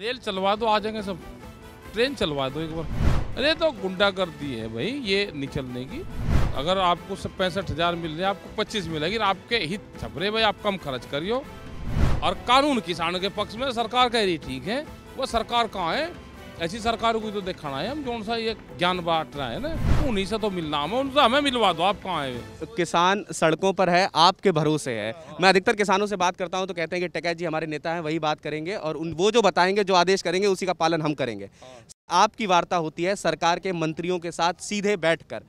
Rail चलवा दो आ जाएंगे सब ट्रेन चलवा दो एक बार अरे तो गुंडागर्दी है भाई ये निकलने की अगर आपको सब पैंसठ हजार मिल रहे आपको पच्चीस मिलेगी आपके हित छपरे भाई आप कम खर्च करियो और कानून किसानों के पक्ष में सरकार कह रही ठीक है वो सरकार कहाँ है ऐसी सरकार को तो दिखाना है हम कौन सा ये ज्ञान बांट रहा है ना उन्हीं से तो मिलना हमें उनसे हमें मिलवा दो आप कहाँ आए किसान सड़कों पर है आपके भरोसे है मैं अधिकतर किसानों से बात करता हूँ तो कहते हैं कि टकैत जी हमारे नेता हैं वही बात करेंगे और उन वो जो बताएंगे जो आदेश करेंगे उसी का पालन हम करेंगे आपकी वार्ता होती है सरकार के मंत्रियों के साथ सीधे बैठकर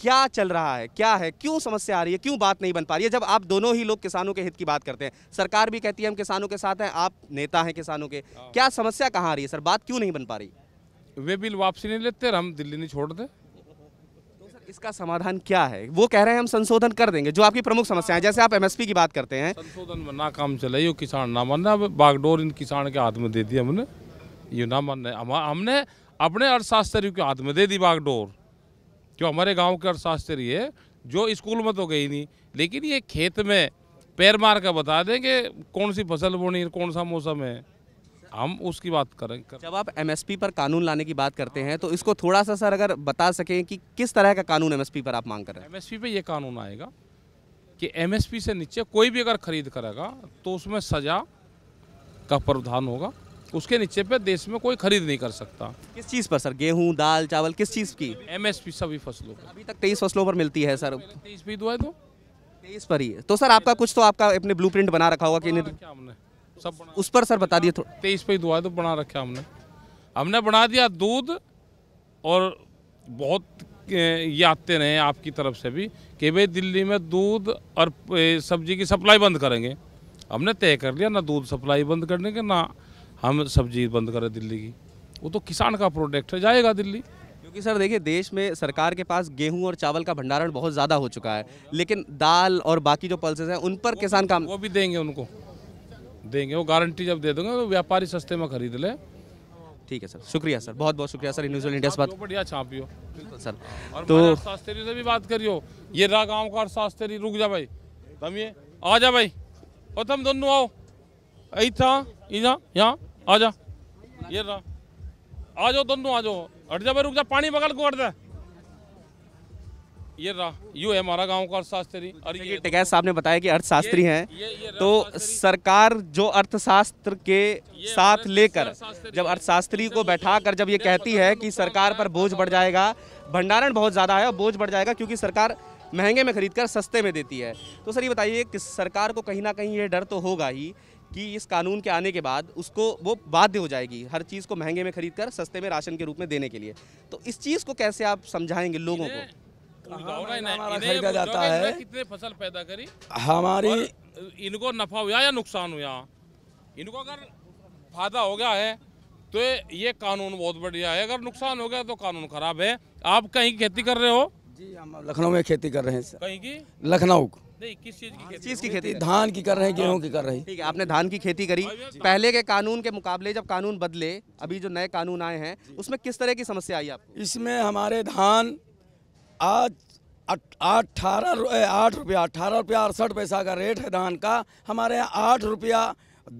क्या चल रहा है क्या है क्यों समस्या आ रही है क्यों बात नहीं बन पा रही है जब आप दोनों ही लोग किसानों के हित की बात करते हैं सरकार भी कहती है हम किसानों के साथ हैं आप नेता हैं किसानों के हाँ। क्या समस्या कहाँ आ रही है सर बात क्यों नहीं बन पा रही वे बिल वापसी नहीं लेते हम दिल्ली नहीं छोड़ते तो इसका समाधान क्या है वो कह रहे हैं हम संशोधन कर देंगे जो आपकी प्रमुख समस्या है जैसे आप एमएसपी की बात करते हैं संशोधन में ना काम चले यो किसान ना मानना अब बागडोर इन किसान के हाथ में दे दी हमने ये ना मानना हमने अपने अर्थशास्त्रियों के हाथ में दे दी बागडोर जो हमारे गांव के अर्थशास्त्री है जो स्कूल में तो गई नहीं लेकिन ये खेत में पैर मार कर बता दें कि कौन सी फसल बोनी है कौन सा मौसम है हम उसकी बात करें कर। जब आप एमएसपी पर कानून लाने की बात करते हैं तो इसको थोड़ा सा सर अगर बता सकें कि किस तरह का कानून एमएसपी पर आप मांग कर रहे हैं एमएसपी पे ये कानून आएगा कि एमएसपी से नीचे कोई भी अगर खरीद करेगा तो उसमें सजा का प्रावधान होगा उसके नीचे पे देश में कोई खरीद नहीं कर सकता किस चीज़ पर सर गेहूं दाल चावल किस चीज़ की पी सभी फसलों पर अभी तक तेईस फसलों पर मिलती है सर तेईस भी है तो तेईस पर ही तो सर आपका कुछ तो आपका अपने ब्लू बना रखा होगा कि हमने सब उस पर सर बता दिए तेईस पे ही दुआ तो बना रखा हमने हमने बना दिया दूध और बहुत ये आते रहे आपकी तरफ से भी कि भाई दिल्ली में दूध और सब्जी की सप्लाई बंद करेंगे हमने तय कर लिया ना दूध सप्लाई बंद करने के ना हम सब्जी बंद करें दिल्ली की वो तो किसान का प्रोडक्ट है जाएगा दिल्ली क्योंकि सर देखिए देश में सरकार के पास गेहूं और चावल का भंडारण बहुत ज़्यादा हो चुका है लेकिन दाल और बाकी जो पल्सेस हैं उन पर किसान काम वो भी देंगे उनको देंगे वो गारंटी जब दे देंगे तो व्यापारी सस्ते में खरीद ले ठीक है सर शुक्रिया सर बहुत बहुत शुक्रिया सर न्यूज इंडिया से बात बढ़िया छापियो बिल्कुल सर तो शास्त्री से भी बात करियो ये रहा गाँव का और शास्त्री रुक जा भाई तम ये आ जा भाई और तुम दोनों आओ था इजा यहाँ आ जा ये रहा आ जाओ दोनों आ जाओ हट जा रुक जा पानी बगल को हट जा ये रहा यू है हमारा गांव का अर्थशास्त्री और ये टिकैत साहब ने बताया कि अर्थशास्त्री हैं तो सरकार जो अर्थशास्त्र के साथ लेकर जब अर्थशास्त्री को बैठा कर जब ये कहती है कि सरकार पर बोझ बढ़ जाएगा भंडारण बहुत ज़्यादा है और बोझ बढ़ जाएगा क्योंकि सरकार महंगे में खरीद कर सस्ते में देती है तो सर ये बताइए कि सरकार को कहीं ना कहीं ये डर तो होगा ही कि इस कानून के आने के बाद उसको वो बाध्य हो जाएगी हर चीज़ को महंगे में खरीद कर सस्ते में राशन के रूप में देने के लिए तो इस चीज़ को कैसे आप समझाएंगे लोगों को खरीदा जाता है कितने फसल पैदा करी हमारी इनको नफा हुआ या नुकसान हुआ इनको अगर फायदा हो गया है तो ये कानून बहुत बढ़िया है अगर नुकसान हो गया तो कानून खराब है आप कहीं खेती कर रहे हो जी हम लखनऊ में खेती कर रहे हैं कहीं की लखनऊ नहीं किस चीज़ की चीज़ की खेती धान की कर रहे हैं गेहूँ की कर रहे हैं ठीक है आपने धान की खेती करी पहले के कानून के मुकाबले जब कानून बदले अभी जो नए कानून आए हैं उसमें किस तरह की समस्या आई आपको इसमें हमारे धान आज अठारह आठ रुपया अठारह रुपया अड़सठ पैसा का रेट है धान का हमारे यहाँ आठ रुपया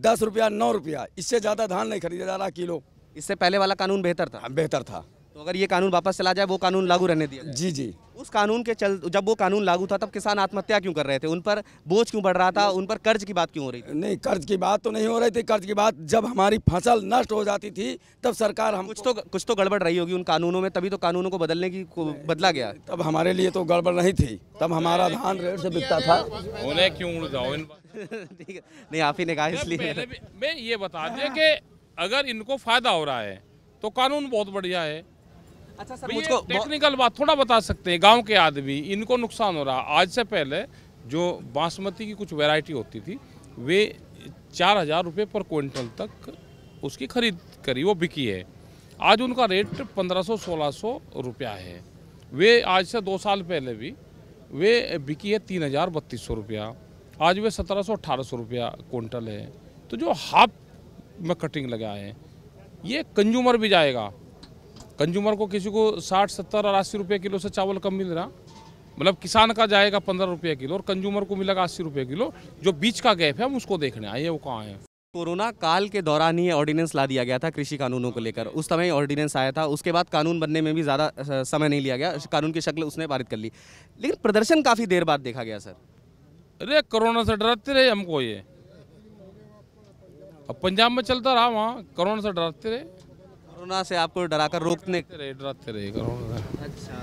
दस रुपया नौ रुपया इससे ज़्यादा धान नहीं खरीदा जा रहा किलो इससे पहले वाला कानून बेहतर था हाँ, बेहतर था तो अगर ये कानून वापस चला जाए वो कानून लागू रहने दिया जी जी उस कानून के चल जब वो कानून लागू था तब किसान आत्महत्या क्यों कर रहे थे उन पर बोझ क्यों बढ़ रहा था उन पर कर्ज की बात क्यों हो रही थी नहीं कर्ज की बात तो नहीं हो रही थी कर्ज की बात जब हमारी फसल नष्ट हो जाती थी तब सरकार हम कुछ तो कुछ तो गड़बड़ रही होगी उन कानूनों में तभी तो कानूनों को बदलने की को बदला गया तब हमारे लिए तो गड़बड़ नहीं थी तब हमारा धान रेट से बिकता था उन्हें क्यों उड़ जाओ नहीं आप ही ने कहा इसलिए मैं ये बता दें कि अगर इनको फायदा हो रहा है तो कानून बहुत बढ़िया है अच्छा सर मुझको टेक्निकल बात थोड़ा बता सकते हैं गांव के आदमी इनको नुकसान हो रहा आज से पहले जो बासमती की कुछ वैरायटी होती थी वे चार हज़ार रुपये पर क्विंटल तक उसकी खरीद करी वो बिकी है आज उनका रेट पंद्रह सौ सोलह सौ रुपया है वे आज से दो साल पहले भी वे बिकी है तीन हज़ार बत्तीस सौ रुपया आज वे सत्रह सौ अठारह सौ रुपया क्विंटल है तो जो हाफ में कटिंग लगा है ये कंज्यूमर भी जाएगा कंज्यूमर को किसी को साठ सत्तर और अस्सी रुपये किलो से चावल कम मिल रहा मतलब किसान का जाएगा पंद्रह रुपये किलो और कंज्यूमर को मिलेगा अस्सी रुपये किलो जो बीच का गैप है हम उसको देखने आए वो कहाँ है कोरोना काल के दौरान ही ऑर्डिनेंस ला दिया गया था कृषि कानूनों को लेकर उस समय ऑर्डिनेंस आया था उसके बाद कानून बनने में भी ज़्यादा समय नहीं लिया गया कानून की शक्ल उसने पारित कर ली लेकिन प्रदर्शन काफ़ी देर बाद देखा गया सर अरे कोरोना से डरते रहे हमको ये अब पंजाब में चलता रहा वहाँ कोरोना से डरते रहे कोरोना से आपको डराकर रोकने डराते रहे अच्छा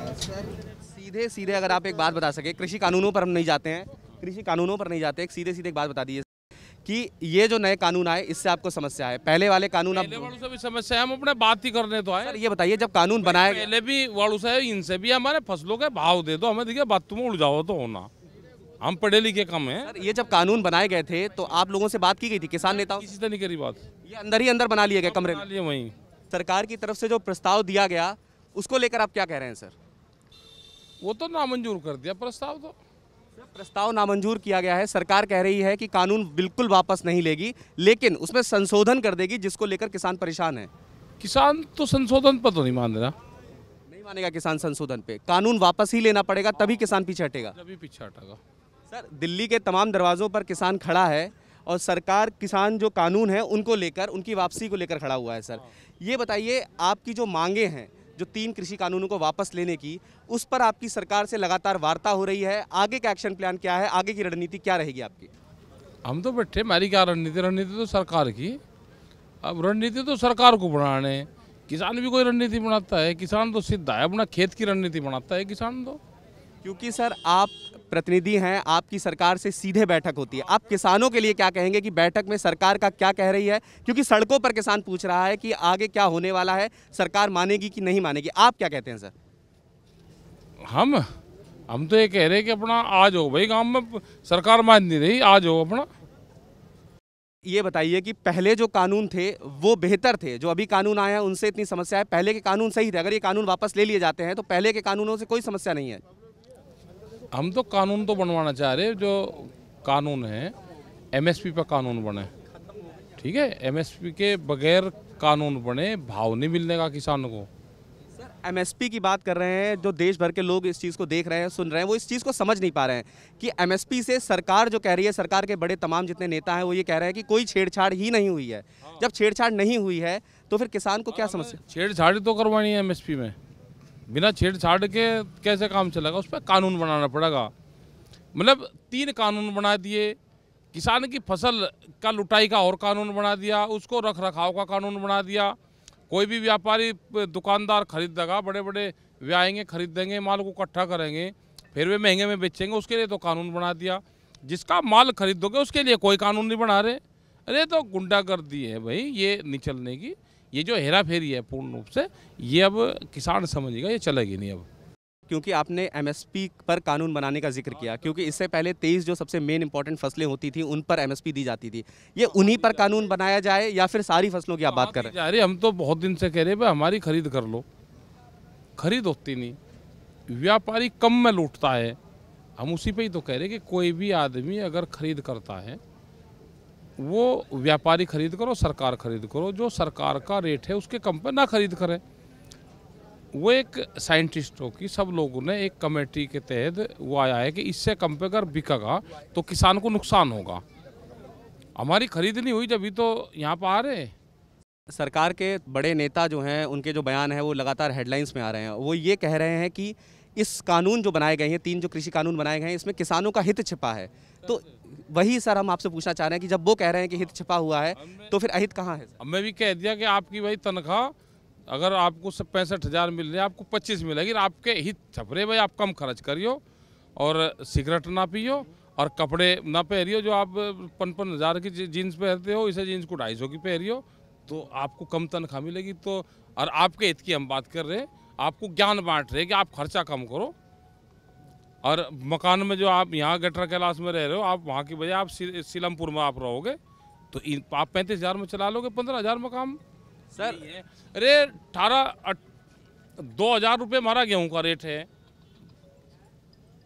सीधे सीधे अगर आप एक बात बता सके कृषि कानूनों पर हम नहीं जाते हैं कृषि कानूनों पर नहीं जाते एक सीधे सीधे एक बात बता दीजिए कि ये जो नए कानून आए इससे आपको समस्या है पहले वाले कानून पहले वालों से भी समस्या है हम अपने बात ही करने तो आए ये बताइए जब कानून बनाए पहले भी वालों से इनसे भी हमारे फसलों के भाव दे दो हमें देखिए बात तुम उड़ जाओ तो होना हम पढ़े लिखे कम है ये जब कानून बनाए गए थे तो आप लोगों से बात की गई थी किसान नेता किसी से नहीं करी बात ये अंदर ही अंदर बना लिए गए कमरे वही वहीं सरकार की तरफ से जो प्रस्ताव दिया गया उसको लेकर आप क्या कह रहे हैं सर वो तो नामंजूर कर दिया प्रस्ताव तो प्रस्ताव नामंजूर किया गया है सरकार कह रही है कि कानून बिल्कुल वापस नहीं लेगी लेकिन उसमें संशोधन कर देगी जिसको लेकर किसान परेशान है किसान तो संशोधन पर तो नहीं मान रहा नहीं मानेगा किसान संशोधन पे कानून वापस ही लेना पड़ेगा तभी किसान पीछे हटेगा तभी पीछे हटेगा सर दिल्ली के तमाम दरवाजों पर किसान खड़ा है और सरकार किसान जो कानून है उनको लेकर उनकी वापसी को लेकर खड़ा हुआ है सर हाँ। ये बताइए आपकी जो मांगे हैं जो तीन कृषि कानूनों को वापस लेने की उस पर आपकी सरकार से लगातार वार्ता हो रही है आगे का एक्शन प्लान क्या है आगे की रणनीति क्या रहेगी आपकी हम तो बैठे हमारी क्या रणनीति रणनीति तो सरकार की अब रणनीति तो सरकार को बनाने किसान भी कोई रणनीति बनाता है किसान तो सीधा है अपना खेत की रणनीति बनाता है किसान तो क्योंकि सर आप प्रतिनिधि हैं आपकी सरकार से सीधे बैठक होती है आप किसानों के लिए क्या कहेंगे कि बैठक में सरकार का क्या कह रही है क्योंकि सड़कों पर किसान पूछ रहा है कि आगे क्या होने वाला है सरकार मानेगी कि नहीं मानेगी आप क्या कहते हैं सर हम हम तो ये कह रहे हैं कि अपना आज हो भाई गांव में सरकार मान नहीं रही आज हो अपना ये बताइए कि पहले जो कानून थे वो बेहतर थे जो अभी कानून आए हैं उनसे इतनी समस्या है पहले के कानून सही थे अगर ये कानून वापस ले लिए जाते हैं तो पहले के कानूनों से कोई समस्या नहीं है हम तो कानून तो बनवाना चाह रहे जो कानून है एमएसपी पर कानून बने ठीक है एमएसपी के बगैर कानून बने भाव नहीं मिलने का किसानों को एमएसपी की बात कर रहे हैं जो देश भर के लोग इस चीज़ को देख रहे हैं सुन रहे हैं वो इस चीज़ को समझ नहीं पा रहे हैं कि एमएसपी से सरकार जो कह रही है सरकार के बड़े तमाम जितने नेता हैं वो ये कह रहे हैं कि कोई छेड़छाड़ ही नहीं हुई है जब छेड़छाड़ नहीं हुई है तो फिर किसान को क्या समझ छेड़छाड़ तो करवानी है पी में बिना छेड़छाड़ के कैसे काम चलेगा उस पर कानून बनाना पड़ेगा मतलब तीन कानून बना दिए किसान की फसल का लुटाई का और कानून बना दिया उसको रख रखाव का कानून बना दिया कोई भी व्यापारी दुकानदार खरीदेगा बड़े बड़े वे आएंगे खरीदेंगे माल को इकट्ठा करेंगे फिर वे महंगे में बेचेंगे उसके लिए तो कानून बना दिया जिसका माल खरीदोगे उसके लिए कोई कानून नहीं बना रहे अरे तो गुंडागर्दी है भाई ये निचलने की ये जो हेरा फेरी है पूर्ण रूप से ये अब किसान समझेगा ये चलेगी नहीं अब क्योंकि आपने एमएसपी पर कानून बनाने का जिक्र किया क्योंकि इससे पहले तेईस जो सबसे मेन इंपॉर्टेंट फसलें होती थी उन पर एमएसपी दी जाती थी ये उन्हीं पर कानून बनाया जाए या फिर सारी फसलों की आप बात कर रहे हैं अरे हम तो बहुत दिन से कह रहे भाई हमारी खरीद कर लो खरीद होती नहीं व्यापारी कम में लूटता है हम उसी पे ही तो कह रहे कि कोई भी आदमी अगर खरीद करता है वो व्यापारी खरीद करो सरकार खरीद करो जो सरकार का रेट है उसके कम पर ना खरीद करें वो एक साइंटिस्टों की सब लोगों ने एक कमेटी के तहत वो आया है कि इससे कम पे अगर बिकेगा तो किसान को नुकसान होगा हमारी खरीद नहीं हुई जब भी तो यहाँ पर आ रहे सरकार के बड़े नेता जो हैं उनके जो बयान है वो लगातार हेडलाइंस में आ रहे हैं वो ये कह रहे हैं कि इस कानून जो बनाए गए हैं तीन जो कृषि कानून बनाए गए हैं इसमें किसानों का हित छिपा है तो वही सर हम आपसे पूछना चाह रहे हैं कि जब वो कह रहे हैं कि हित छिपा हुआ है तो फिर अहित कहाँ है मैं भी कह दिया कि आपकी भाई तनख्वाह अगर आपको पैंसठ हज़ार मिल रही है आपको पच्चीस मिलेगी आपके हित छप रहे भाई आप कम खर्च करियो और सिगरेट ना पियो और कपड़े ना पहरियो जो आप पनपन हज़ार की जीन्स पहनते हो इसे जीन्स को ढाई सौ की पहरियो तो आपको कम तनख्वाह मिलेगी तो और आपके हित की हम बात कर रहे हैं आपको ज्ञान बांट रहे हैं कि आप खर्चा कम करो और मकान में जो आप यहाँ गटर कैलाश में रह रहे हो आप वहाँ की बजाय आप सीलमपुर में आप रहोगे तो इन आप पैंतीस हज़ार में चला लोगे पंद्रह हज़ार मकाम सर अरे अठारह दो हज़ार रुपये हमारा गेहूँ का रेट है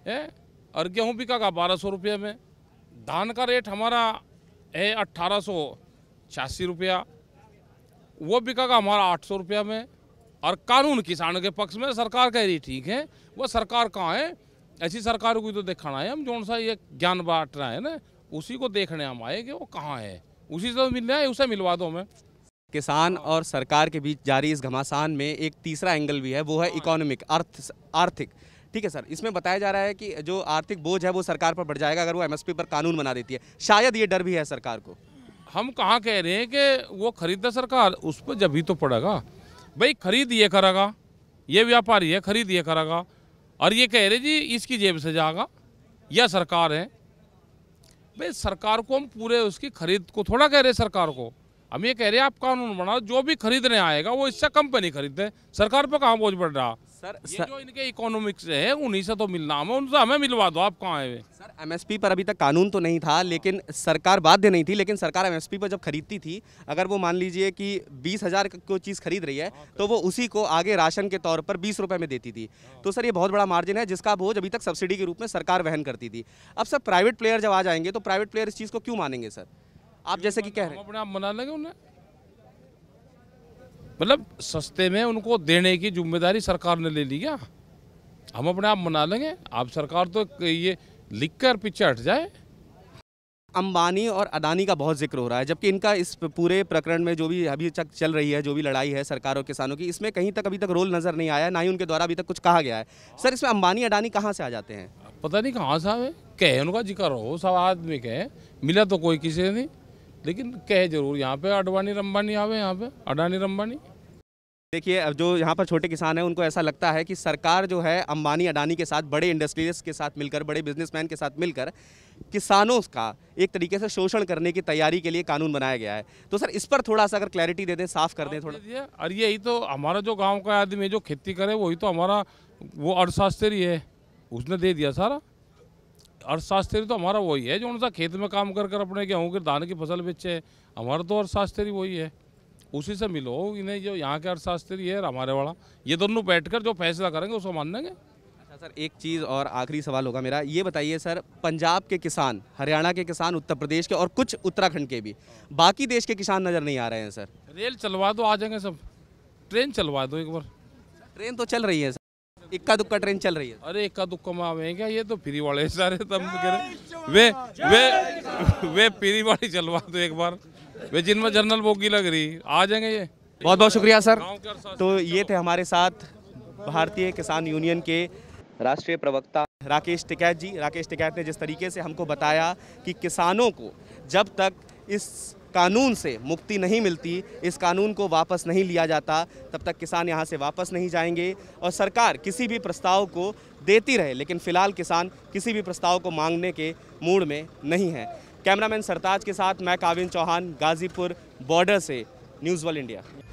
है और गेहूँ बिका का बारह सौ रुपये में धान का रेट हमारा है अट्ठारह सौ छियासी रुपया वो का हमारा आठ सौ रुपया में और कानून किसानों के पक्ष में सरकार कह रही ठीक है वो सरकार कहाँ है ऐसी सरकार को तो ना है हम जो सा ये ज्ञान बांट रहा है ना उसी को देखने हम आए कि वो कहाँ है उसी से तो मिलना है उसे मिलवा दो हमें किसान और सरकार के बीच जारी इस घमासान में एक तीसरा एंगल भी है वो है हाँ। इकोनॉमिक अर्थ आर्थिक ठीक है सर इसमें बताया जा रहा है कि जो आर्थिक बोझ है वो सरकार पर बढ़ जाएगा अगर वो एमएसपी पर कानून बना देती है शायद ये डर भी है सरकार को हम कहाँ कह रहे हैं कि वो खरीद सरकार उस पर जब ही तो पड़ेगा भाई खरीद ये करेगा ये व्यापारी है खरीद ये करेगा और ये कह रहे जी इसकी जेब से जाएगा या सरकार है भाई सरकार को हम पूरे उसकी खरीद को थोड़ा कह रहे सरकार को हम ये कह रहे हैं आप कानून बनाओ जो भी खरीदने आएगा वो इससे कम खरीदे नहीं खरीदते सरकार पर कहाँ बोझ बढ़ रहा सर ये सर, जो इनके इकोनॉमिक्स है उन्हीं से तो मिलना हमें उनसे हमें मिलवा दो आप कहाँ आए सर एमएसपी पर अभी तक कानून तो नहीं था लेकिन सरकार बाध्य नहीं थी लेकिन सरकार एमएसपी पर जब खरीदती थी अगर वो मान लीजिए कि बीस हज़ार को चीज़ खरीद रही है हाँ, तो वो उसी को आगे राशन के तौर पर बीस रुपये में देती थी हाँ। तो सर ये बहुत बड़ा मार्जिन है जिसका बोझ अभी तक सब्सिडी के रूप में सरकार वहन करती थी अब सर प्राइवेट प्लेयर जब आ जाएंगे तो प्राइवेट प्लेयर इस चीज़ को क्यों मानेंगे सर आप जैसे कि कह रहे हैं अपने आप मना लेंगे उन्हें मतलब सस्ते में उनको देने की जिम्मेदारी सरकार ने ले ली क्या हम अपने आप मना लेंगे आप सरकार तो ये लिख कर पीछे हट जाए अंबानी और अडानी का बहुत जिक्र हो रहा है जबकि इनका इस पूरे प्रकरण में जो भी अभी तक चल रही है जो भी लड़ाई है सरकार और किसानों की इसमें कहीं तक अभी तक रोल नज़र नहीं आया ना ही उनके द्वारा अभी तक कुछ कहा गया है सर इसमें अंबानी अडानी कहाँ से आ जाते हैं पता नहीं कहाँ से आए कहे उनका जिक्र हो सब आदमी कहे मिला तो कोई किसी नहीं लेकिन कहे जरूर यहाँ पे अडवाणी रंबानी आवे यहाँ पे अडानी रंबानी देखिए अब जो यहाँ पर छोटे किसान हैं उनको ऐसा लगता है कि सरकार जो है अंबानी अडानी के साथ बड़े इंडस्ट्रीज के साथ मिलकर बड़े बिजनेसमैन के साथ मिलकर किसानों का एक तरीके से शोषण करने की तैयारी के लिए कानून बनाया गया है तो सर इस पर थोड़ा सा अगर क्लैरिटी दे दें साफ कर दें थोड़ा और यही तो हमारा जो गाँव का आदमी जो खेती करे वही तो हमारा वो अर्थशास्त्री है उसने दे दिया सारा अर्थशास्त्री तो हमारा वही है जो सा खेत में काम कर कर अपने गेहूँ के धान की फसल बेचे हमारा तो अर्थशास्त्री वही है उसी से मिलो इन्हें जो यहाँ के अर्थशास्त्री है हमारे वाला ये दोनों कर जो फैसला करेंगे उसको मान लेंगे अच्छा सर एक चीज़ और आखिरी सवाल होगा मेरा ये बताइए सर पंजाब के किसान हरियाणा के किसान उत्तर प्रदेश के और कुछ उत्तराखंड के भी बाकी देश के किसान नज़र नहीं आ रहे हैं सर रेल चलवा दो आ जाएंगे सब ट्रेन चलवा दो एक बार ट्रेन तो चल रही है इक्का दुक्का ट्रेन चल रही है अरे इक्का दुक्का में आवे क्या ये तो फ्री वाले सारे तब कह वे वे वे फ्री वाले चलवा दो एक बार वे जिनमें जनरल बोगी लग रही आ जाएंगे ये बहुत बहुत शुक्रिया सर तो ये थे हमारे साथ भारतीय किसान यूनियन के राष्ट्रीय प्रवक्ता राकेश टिकैत जी राकेश टिकैत ने जिस तरीके से हमको बताया कि किसानों को जब तक इस कानून से मुक्ति नहीं मिलती इस कानून को वापस नहीं लिया जाता तब तक किसान यहाँ से वापस नहीं जाएंगे और सरकार किसी भी प्रस्ताव को देती रहे लेकिन फ़िलहाल किसान किसी भी प्रस्ताव को मांगने के मूड में नहीं है कैमरामैन सरताज के साथ मैं काविन चौहान गाज़ीपुर बॉर्डर से न्यूज़ वर्ल्ड इंडिया